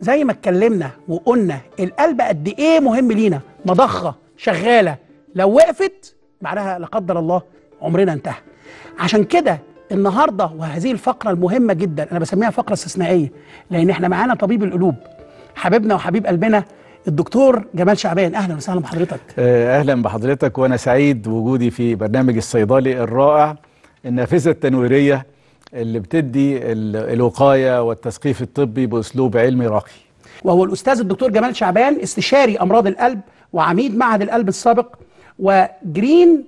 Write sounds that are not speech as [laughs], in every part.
زي ما اتكلمنا وقلنا القلب قد ايه مهم لينا مضخه شغاله لو وقفت معناها لا قدر الله عمرنا انتهى عشان كده النهارده وهذه الفقره المهمه جدا انا بسميها فقره استثنائيه لان احنا معانا طبيب القلوب حبيبنا وحبيب قلبنا الدكتور جمال شعبان اهلا وسهلا بحضرتك آه، اهلا بحضرتك وانا سعيد وجودي في برنامج الصيدلي الرائع النافذه التنويريه اللي بتدي الوقاية والتسقيف الطبي بأسلوب علمي راقي وهو الأستاذ الدكتور جمال شعبان استشاري أمراض القلب وعميد معهد القلب السابق وجرين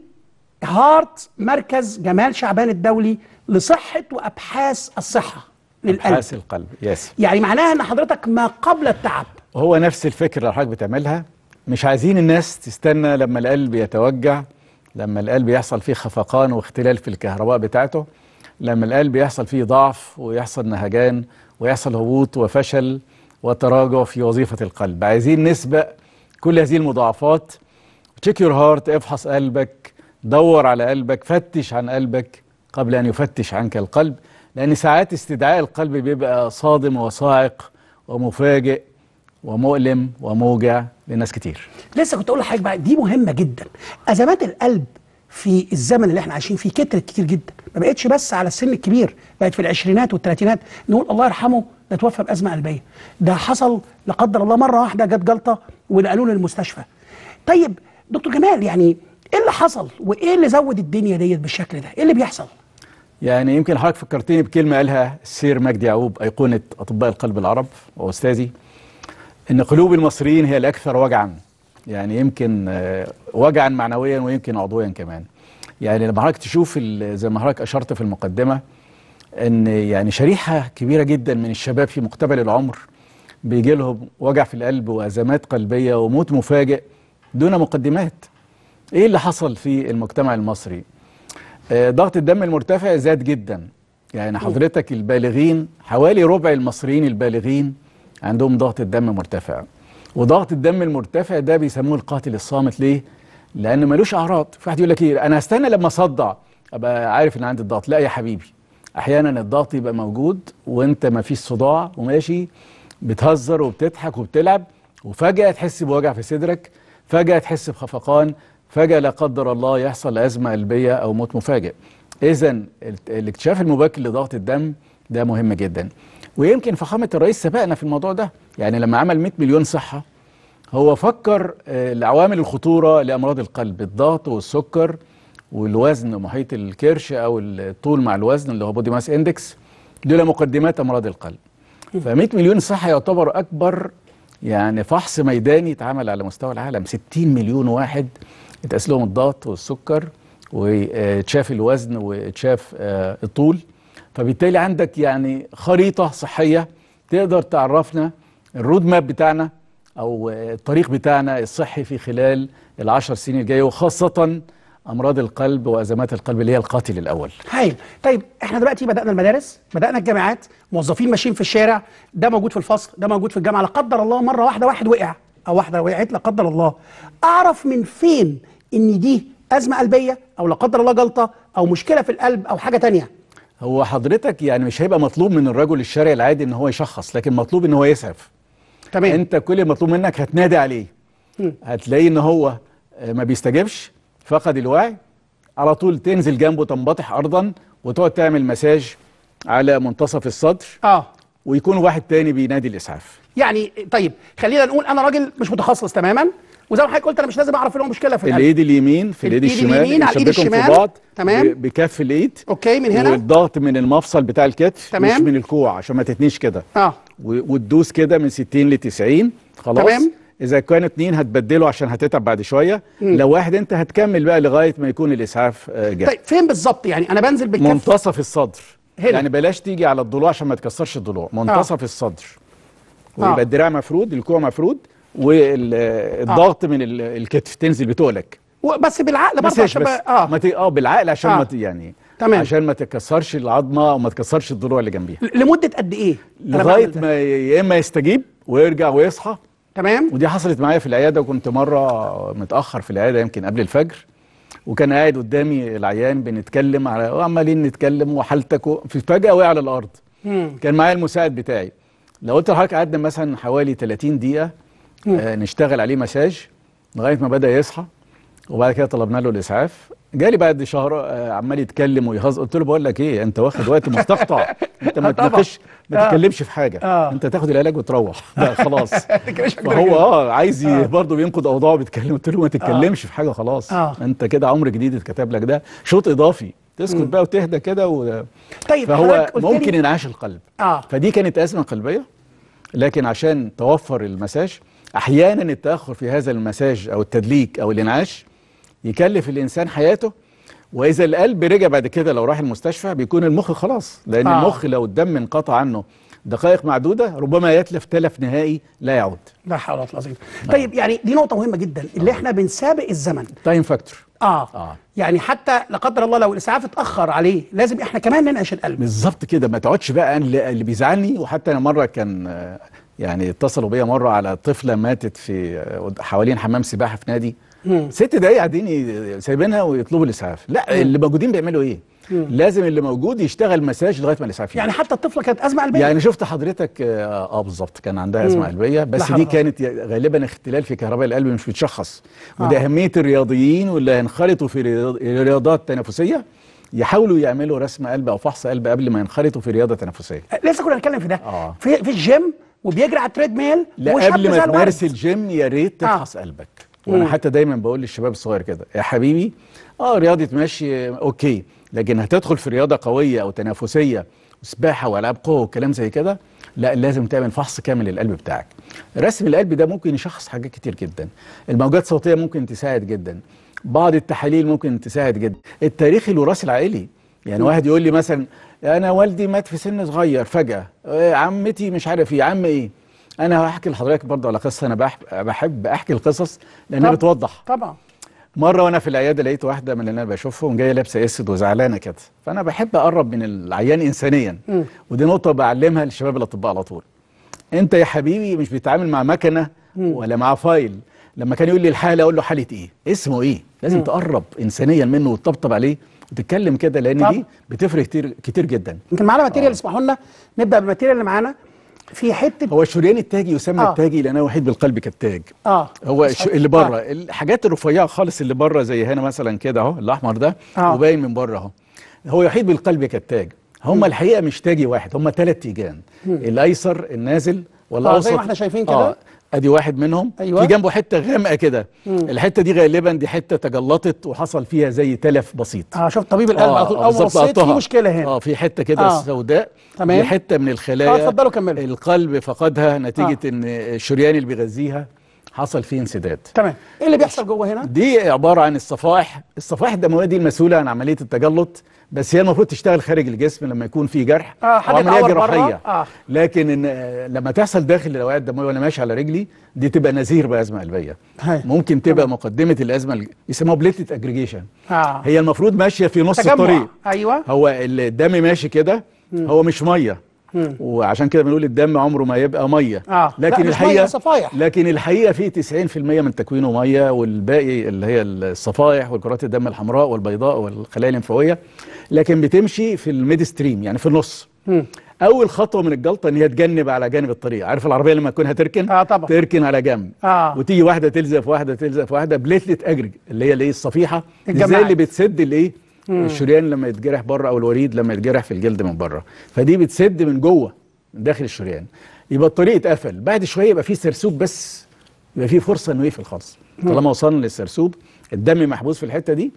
هارت مركز جمال شعبان الدولي لصحة وأبحاث الصحة للقلب أبحاث القلب يس يعني معناها أن حضرتك ما قبل التعب هو نفس الفكرة اللي حضرتك بتعملها مش عايزين الناس تستنى لما القلب يتوجع لما القلب يحصل فيه خفقان واختلال في الكهرباء بتاعته لما القلب يحصل فيه ضعف ويحصل نهجان ويحصل هبوط وفشل وتراجع في وظيفة القلب عايزين نسبق كل هذه المضاعفات تشيك يور هارت افحص قلبك دور على قلبك فتش عن قلبك قبل أن يفتش عنك القلب لأن ساعات استدعاء القلب بيبقى صادم وصاعق ومفاجئ ومؤلم وموجع لناس كتير لسه كنت اقول لحضرتك بقى دي مهمه جدا ازمات القلب في الزمن اللي احنا عايشين فيه كترت كتير جدا ما بقتش بس على السن الكبير بقت في العشرينات والثلاثينات نقول الله يرحمه ده توفى بازمه قلبيه ده حصل لا قدر الله مره واحده جت جلطه ونقلوه للمستشفى طيب دكتور جمال يعني ايه اللي حصل وايه اللي زود الدنيا ديت بالشكل ده ايه اللي بيحصل يعني يمكن حضرتك فكرتني بكلمه قالها السير مجدي يعقوب ايقونه اطباء القلب العرب واستاذي ان قلوب المصريين هي الاكثر وجعا يعني يمكن آه، وجعا معنويا ويمكن عضويا كمان يعني لما حضرتك تشوف زي ما حضرتك اشرت في المقدمه ان يعني شريحه كبيره جدا من الشباب في مقتبل العمر بيجي لهم وجع في القلب وازمات قلبيه وموت مفاجئ دون مقدمات ايه اللي حصل في المجتمع المصري آه، ضغط الدم المرتفع زاد جدا يعني حضرتك البالغين حوالي ربع المصريين البالغين عندهم ضغط الدم مرتفع وضغط الدم المرتفع ده بيسموه القاتل الصامت ليه؟ لأن ملوش أعراض في واحد يقول لك إيه أنا هستنى لما أصدع أبقى عارف إن عندي الضغط لا يا حبيبي أحيانا الضغط يبقى موجود وأنت ما فيش صداع وماشي بتهزر وبتضحك وبتلعب وفجأة تحس بوجع في صدرك فجأة تحس بخفقان فجأة لا قدر الله يحصل أزمة قلبية أو موت مفاجئ إذا الاكتشاف المبكر لضغط الدم ده مهم جدا ويمكن فخامه الرئيس سبقنا في الموضوع ده يعني لما عمل 100 مليون صحه هو فكر العوامل آه، الخطوره لامراض القلب الضغط والسكر والوزن محيط الكرش او الطول مع الوزن اللي هو بودي ماس اندكس دول مقدمات امراض القلب ف 100 مليون صحه يعتبر اكبر يعني فحص ميداني اتعمل على مستوى العالم 60 مليون واحد اتقاس لهم الضغط والسكر واتشاف الوزن واتشاف آه، الطول فبالتالي عندك يعني خريطة صحية تقدر تعرفنا الرود ماب بتاعنا أو الطريق بتاعنا الصحي في خلال العشر سنين الجاية وخاصة امراض القلب وازمات القلب اللي هي القاتل الاول هايل طيب،, طيب احنا دلوقتي بدانا المدارس بدانا الجامعات موظفين ماشيين في الشارع ده موجود في الفصل ده موجود في الجامعه لا قدر الله مره واحده واحد وقع او واحده وقعت لا قدر الله اعرف من فين ان دي ازمه قلبيه او لا قدر الله جلطه او مشكله في القلب او حاجه تانية هو حضرتك يعني مش هيبقى مطلوب من الرجل الشارع العادي ان هو يشخص لكن مطلوب ان هو يسعف تمام انت كل مطلوب منك هتنادي عليه هتلاقيه ان هو آه، ما بيستجبش فقد الوعي على طول تنزل جنبه تنبطح ارضا وتقعد تعمل مساج على منتصف الصدر اه ويكون واحد تاني بينادي الاسعاف يعني طيب خلينا نقول انا راجل مش متخصص تماما وزي ما حضرتك قلت انا مش لازم اعرف ان إيه هو مشكله في الايد اليمين في الايد الشمال اليمين على الايد الشمال تمام بكف الايد اوكي من هنا والضغط من المفصل بتاع الكتف تمام مش من الكوع عشان ما تتنيش كده اه وتدوس كده من 60 ل 90 خلاص تمام اذا كانوا اثنين هتبدله عشان هتتعب بعد شويه مم. لو واحد انت هتكمل بقى لغايه ما يكون الاسعاف جاهز طيب فين بالظبط يعني انا بنزل بالكف منتصف الصدر هنا. يعني بلاش تيجي على الضلوع عشان ما تكسرش الضلوع منتصف آه. الصدر آه. ويبقى آه. الدراع مفرود الكوع مفرود والضغط آه. من الكتف تنزل بتقلك بس بالعقل بس عشان بس اه ما اه بالعقل عشان آه. ما يعني تمام عشان ما تكسرش العظمه وما تكسرش الضلوع اللي جنبيها لمده قد ايه لغايه ما يا اما يستجيب ويرجع ويصحى تمام ودي حصلت معايا في العياده وكنت مره متاخر في العياده يمكن قبل الفجر وكان قاعد قدامي العيان بنتكلم على وعمالين نتكلم وحالتك في فجاه وقع على الارض مم. كان معايا المساعد بتاعي لو قلت لحضرتك قعدنا مثلا حوالي 30 دقيقه آه نشتغل عليه مساج لغايه ما بدا يصحى وبعد كده طلبنا له الاسعاف جالي بعد شهر آه عمال يتكلم ويهزر قلت له بقول لك ايه انت واخد وقت مستقطع [laughs] انت ما تناقش ما آه. تتكلمش في حاجه آه. انت تاخد العلاج وتروح [laughs] خلاص هو اه عايز آه. برضه بينقد اوضاعه بيتكلم قلت له ما تتكلمش آه. في حاجه خلاص آه. انت كده عمر جديد اتكتب لك ده شوط اضافي تسكت بقى وتهدى كده و... طيب فهو ممكن انعاش القلب آه. فدي كانت ازمه قلبيه لكن عشان توفر المساج احيانا التاخر في هذا المساج او التدليك او الانعاش يكلف الانسان حياته واذا القلب رجع بعد كده لو راح المستشفى بيكون المخ خلاص لان آه. المخ لو الدم انقطع عنه دقائق معدوده ربما يتلف تلف نهائي لا يعود لا حول ولا قوه الا بالله طيب آه. يعني دي نقطه مهمه جدا اللي آه. احنا بنسابق الزمن تايم فاكتور آه. اه يعني حتى لا قدر الله لو الاسعاف اتاخر عليه لازم احنا كمان ننعش القلب بالظبط كده ما تقعدش بقى اللي بيزعلني وحتى انا مره كان يعني اتصلوا بيا مره على طفله ماتت في حوالين حمام سباحه في نادي مم. ست دقايق قاعدين سايبينها ويطلبوا الاسعاف لا مم. اللي موجودين بيعملوا ايه مم. لازم اللي موجود يشتغل مساج لغايه ما الاسعاف يعني حتى الطفله كانت ازمه قلبيه يعني شفت حضرتك اه, آه بالظبط كان عندها ازمه قلبيه بس دي كانت غالبا اختلال في كهرباء القلب مش بتشخص آه. وده اهميه الرياضيين واللي هينخرطوا في رياضات تنافسيه يحاولوا يعملوا رسم قلب او فحص قلب قبل ما ينخرطوا في رياضه تنافسيه لسه كنا هنتكلم في ده آه. في في الجيم وبيجري على التريد ميل لا قبل ما تمارس الجيم يا ريت آه. تفحص آه. قلبك وانا مم. حتى دايما بقول للشباب الصغير كده يا حبيبي اه رياضه ماشي آه، اوكي لكن هتدخل في رياضه قويه او تنافسيه سباحه والعاب قوه وكلام زي كده لا لازم تعمل فحص كامل للقلب بتاعك رسم القلب ده ممكن يشخص حاجات كتير جدا الموجات الصوتيه ممكن تساعد جدا بعض التحاليل ممكن تساعد جدا التاريخ الوراثي العائلي يعني واحد يقول لي مثلا انا والدي مات في سن صغير فجاه إيه، عمتي مش عارف ايه عم ايه انا هحكي لحضرتك برضه على قصه انا بحب احكي القصص لانها طبعًا بتوضح طبعا مره وانا في العياده لقيت واحده من اللي انا بشوفهم جايه لابسه اسود وزعلانه كده فانا بحب اقرب من العيان انسانيا م. ودي نقطه بعلمها للشباب الاطباء على طول انت يا حبيبي مش بتتعامل مع مكنه م. ولا مع فايل لما كان يقول لي الحاله اقول له حاله ايه اسمه ايه لازم مم. تقرب انسانيا منه وتطبطب عليه وتتكلم كده لان دي بتفرق كتير كتير جدا يمكن معانا ماتيريال آه. اسمحوا لنا نبدا بالماتيريال اللي معانا في حته هو الشريان التاجي يسمى آه. التاجي لان هو وحيد بالقلب كالتاج اه هو الش... اللي بره آه. الحاجات الرفيعه خالص اللي بره زي هنا مثلا كده اهو الاحمر ده آه. وباين من بره اهو هو يحيط بالقلب كالتاج هم الحقيقه مش تاجي واحد هم ثلاث تيجان الايسر النازل ولا آه زي ما احنا شايفين كده آه ادي واحد منهم أيوة. في جنبه حته غامقه كده الحته دي غالبا دي حته تجلطت وحصل فيها زي تلف بسيط اه شفت طبيب القلب على طول اول بسيط في مشكله هنا اه في حته كده آه. سوداء تمام دي حته من الخلايا اه كملوا القلب فقدها نتيجه آه. ان الشريان اللي بيغذيها حصل فيه انسداد تمام ايه اللي بيحصل جوه هنا دي عباره عن الصفائح الصفائح الدمويه دي المسؤوله عن عمليه التجلط بس هي المفروض تشتغل خارج الجسم لما يكون في جرح آه او عمليه جراحيه آه. لكن إن لما تحصل داخل الاوعيه الدمويه وانا ماشي على رجلي دي تبقى نذير بازمه قلبيه هي. ممكن تبقى تمام. مقدمه الازمه يسموها بليتت اجريجيشن آه. هي المفروض ماشيه في نص تجمع. الطريق ايوه هو الدم ماشي كده هو مش ميه وعشان كده بنقول الدم عمره ما يبقى ميه آه. لكن لا الحقيقه صفايح. لكن الحقيقه في 90% من تكوينه ميه والباقي اللي هي الصفائح وكرات الدم الحمراء والبيضاء والخلايا الليمفاويه لكن بتمشي في الميد ستريم يعني في النص مم. اول خطوه من الجلطه ان هي تجنب على جانب الطريق عارف العربيه لما تكون هتركن آه طبعا. تركن على جنب آه. وتيجي واحده تلزق في واحده تلزق في واحده بليتلت اجري اللي هي الايه الصفيحه زي اللي بتسد الايه الشريان لما يتجرح بره او الوريد لما يتجرح في الجلد من بره فدي بتسد من جوه من داخل الشريان يبقى الطريق اتقفل بعد شويه يبقى في سرسوب بس يبقى في فرصه انه يقفل خالص طالما وصلنا للسرسوب الدم محبوس في الحته دي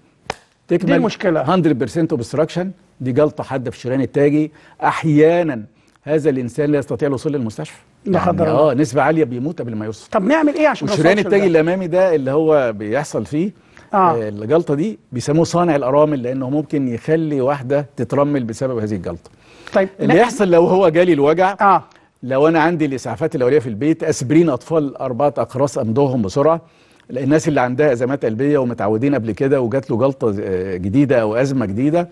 تكمل دي مشكله 100% اوبستراكشن دي جلطه حاده في الشريان التاجي احيانا هذا الانسان لا يستطيع الوصول للمستشفى لا يعني قدر اه نسبه عاليه بيموت قبل ما يوصل طب نعمل ايه عشان الشريان التاجي الامامي ده اللي هو بيحصل فيه آه. آه. الجلطه دي بيسموه صانع الارامل لانه ممكن يخلي واحده تترمل بسبب هذه الجلطه طيب اللي يحصل لو هو جالي الوجع آه. لو انا عندي الاسعافات الاوليه في البيت اسبرين اطفال اربعه اقراص امضوهم بسرعه الناس اللي عندها ازمات قلبيه ومتعودين قبل كده وجات له جلطه آه، جديده او ازمه جديده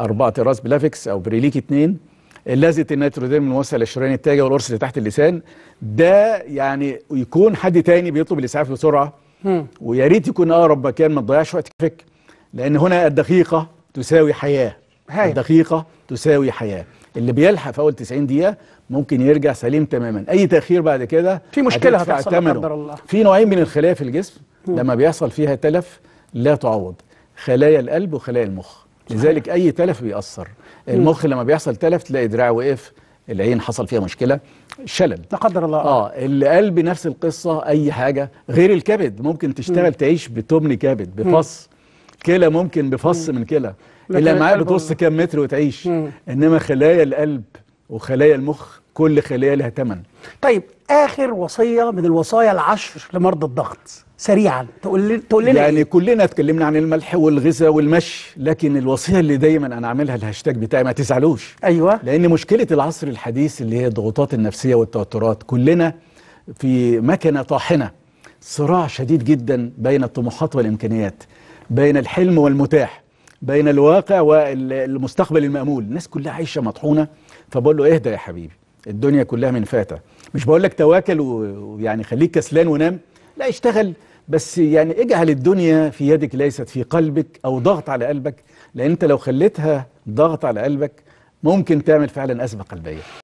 اربعه راس بلافكس او بريليك اثنين لازقه النيتروجين من وسط الشريان التاجي والقرص اللي تحت اللسان ده يعني يكون حد تاني بيطلب الاسعاف بسرعه ويا ريت يكون اقرب آه مكان ما تضيعش وقت فيك لان هنا الدقيقه تساوي حياه هاي. الدقيقه تساوي حياه اللي بيلحق في اول 90 دقيقه ممكن يرجع سليم تماما اي تاخير بعد كده في مشكله هتحصل لا قدر الله في نوعين من الخلايا في الجسم مم. لما بيحصل فيها تلف لا تعوض خلايا القلب وخلايا المخ لذلك اي تلف بيأثر المخ لما بيحصل تلف تلاقي دراع وقف العين حصل فيها مشكله شلل لا قدر الله اه القلب نفس القصه اي حاجه غير الكبد ممكن تشتغل م. تعيش بتمن كبد بفص كلى ممكن بفص م. من كلى الا معاه بتقص كام متر وتعيش م. انما خلايا القلب وخلايا المخ كل خلايا لها ثمن طيب اخر وصيه من الوصايا العشر لمرضى الضغط سريعا تقول تقول لنا يعني إيه؟ كلنا اتكلمنا عن الملح والغذاء والمشي لكن الوصيه اللي دايما انا عاملها الهاشتاج بتاعي ما تزعلوش ايوه لان مشكله العصر الحديث اللي هي الضغوطات النفسيه والتوترات كلنا في مكنه طاحنه صراع شديد جدا بين الطموحات والامكانيات بين الحلم والمتاح بين الواقع والمستقبل المأمول الناس كلها عايشه مطحونه فبقول له اهدى يا حبيبي الدنيا كلها من فاتة مش بقول لك تواكل ويعني خليك كسلان ونام لا اشتغل بس يعني اجعل الدنيا في يدك ليست في قلبك او ضغط على قلبك لان انت لو خليتها ضغط على قلبك ممكن تعمل فعلا ازمه قلبيه